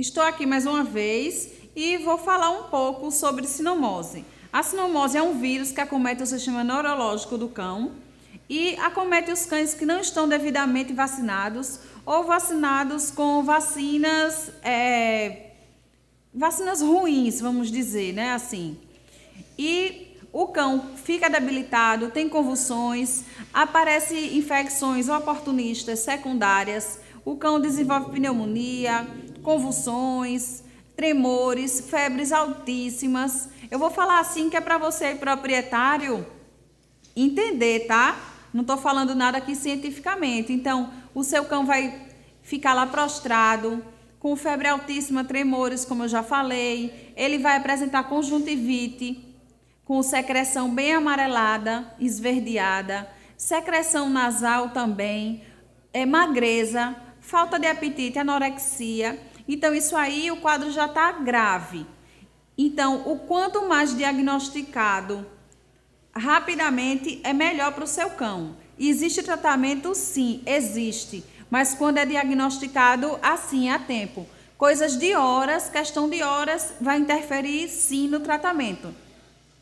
Estou aqui mais uma vez e vou falar um pouco sobre sinomose. A sinomose é um vírus que acomete o sistema neurológico do cão e acomete os cães que não estão devidamente vacinados ou vacinados com vacinas é, vacinas ruins, vamos dizer, né? Assim. E o cão fica debilitado, tem convulsões, aparecem infecções oportunistas secundárias, o cão desenvolve pneumonia, convulsões, tremores, febres altíssimas. Eu vou falar assim que é para você, proprietário, entender, tá? Não estou falando nada aqui cientificamente. Então, o seu cão vai ficar lá prostrado, com febre altíssima, tremores, como eu já falei. Ele vai apresentar conjuntivite, com secreção bem amarelada, esverdeada, secreção nasal também, é, magreza, falta de apetite, anorexia. Então, isso aí, o quadro já está grave. Então, o quanto mais diagnosticado rapidamente, é melhor para o seu cão. Existe tratamento? Sim, existe. Mas quando é diagnosticado, assim, a tempo. Coisas de horas, questão de horas, vai interferir sim no tratamento.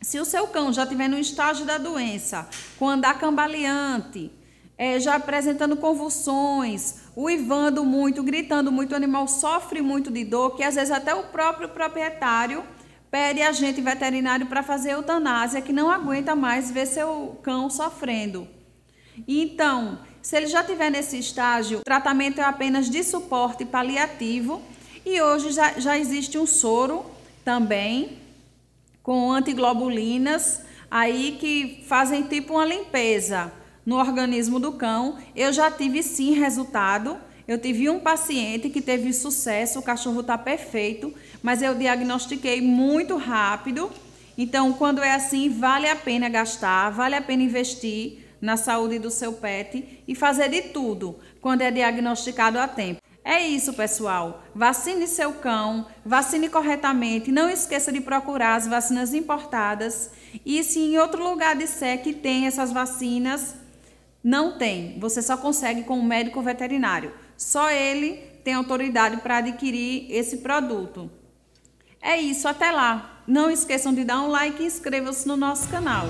Se o seu cão já estiver no estágio da doença, com andar cambaleante, é, já apresentando convulsões, uivando muito, gritando muito, o animal sofre muito de dor, que às vezes até o próprio proprietário pede agente veterinário para fazer eutanásia, que não aguenta mais ver seu cão sofrendo. Então, se ele já tiver nesse estágio, o tratamento é apenas de suporte paliativo e hoje já, já existe um soro também com antiglobulinas aí que fazem tipo uma limpeza no organismo do cão, eu já tive sim resultado. Eu tive um paciente que teve sucesso, o cachorro está perfeito, mas eu diagnostiquei muito rápido. Então, quando é assim, vale a pena gastar, vale a pena investir na saúde do seu pet e fazer de tudo quando é diagnosticado a tempo. É isso, pessoal. Vacine seu cão, vacine corretamente, não esqueça de procurar as vacinas importadas. E se em outro lugar disser que tem essas vacinas, não tem. Você só consegue com o um médico veterinário. Só ele tem autoridade para adquirir esse produto. É isso, até lá. Não esqueçam de dar um like e inscrevam-se no nosso canal.